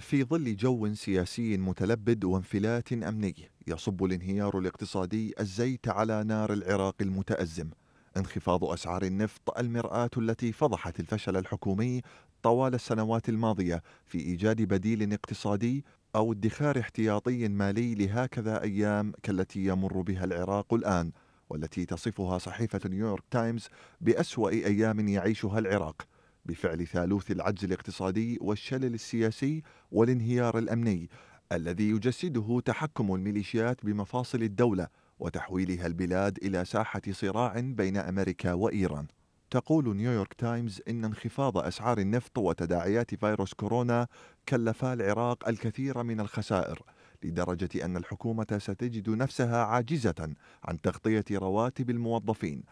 في ظل جو سياسي متلبد وانفلات امني يصب الانهيار الاقتصادي الزيت على نار العراق المتازم انخفاض اسعار النفط المراه التي فضحت الفشل الحكومي طوال السنوات الماضيه في ايجاد بديل اقتصادي او ادخار احتياطي مالي لهكذا ايام كالتي يمر بها العراق الان والتي تصفها صحيفه نيويورك تايمز باسوا ايام يعيشها العراق بفعل ثالوث العجز الاقتصادي والشلل السياسي والانهيار الامني الذي يجسده تحكم الميليشيات بمفاصل الدوله وتحويلها البلاد الى ساحه صراع بين امريكا وايران تقول نيويورك تايمز ان انخفاض اسعار النفط وتداعيات فيروس كورونا كلفا العراق الكثير من الخسائر لدرجه ان الحكومه ستجد نفسها عاجزه عن تغطيه رواتب الموظفين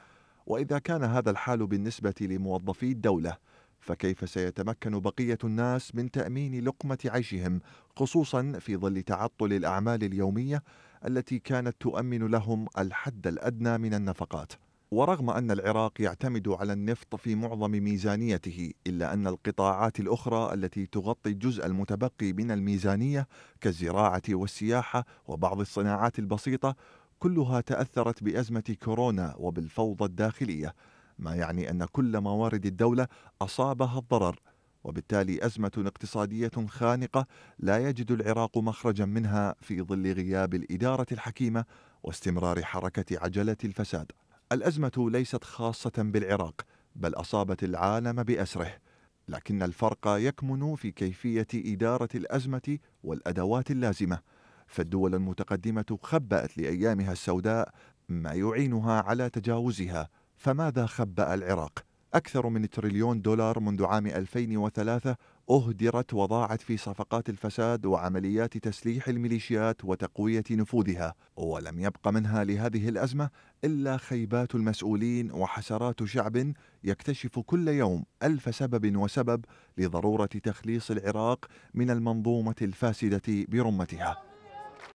واذا كان هذا الحال بالنسبه لموظفي الدوله فكيف سيتمكن بقية الناس من تأمين لقمة عيشهم خصوصا في ظل تعطل الأعمال اليومية التي كانت تؤمن لهم الحد الأدنى من النفقات ورغم أن العراق يعتمد على النفط في معظم ميزانيته إلا أن القطاعات الأخرى التي تغطي الجزء المتبقي من الميزانية كالزراعة والسياحة وبعض الصناعات البسيطة كلها تأثرت بأزمة كورونا وبالفوضى الداخلية ما يعني أن كل موارد الدولة أصابها الضرر وبالتالي أزمة اقتصادية خانقة لا يجد العراق مخرجا منها في ظل غياب الإدارة الحكيمة واستمرار حركة عجلة الفساد. الأزمة ليست خاصة بالعراق بل أصابت العالم بأسره، لكن الفرق يكمن في كيفية إدارة الأزمة والأدوات اللازمة، فالدول المتقدمة خبأت لأيامها السوداء ما يعينها على تجاوزها فماذا خبأ العراق؟ أكثر من تريليون دولار منذ عام 2003 أهدرت وضاعت في صفقات الفساد وعمليات تسليح الميليشيات وتقوية نفوذها، ولم يبق منها لهذه الأزمة إلا خيبات المسؤولين وحسرات شعب يكتشف كل يوم ألف سبب وسبب لضرورة تخليص العراق من المنظومة الفاسدة برمتها.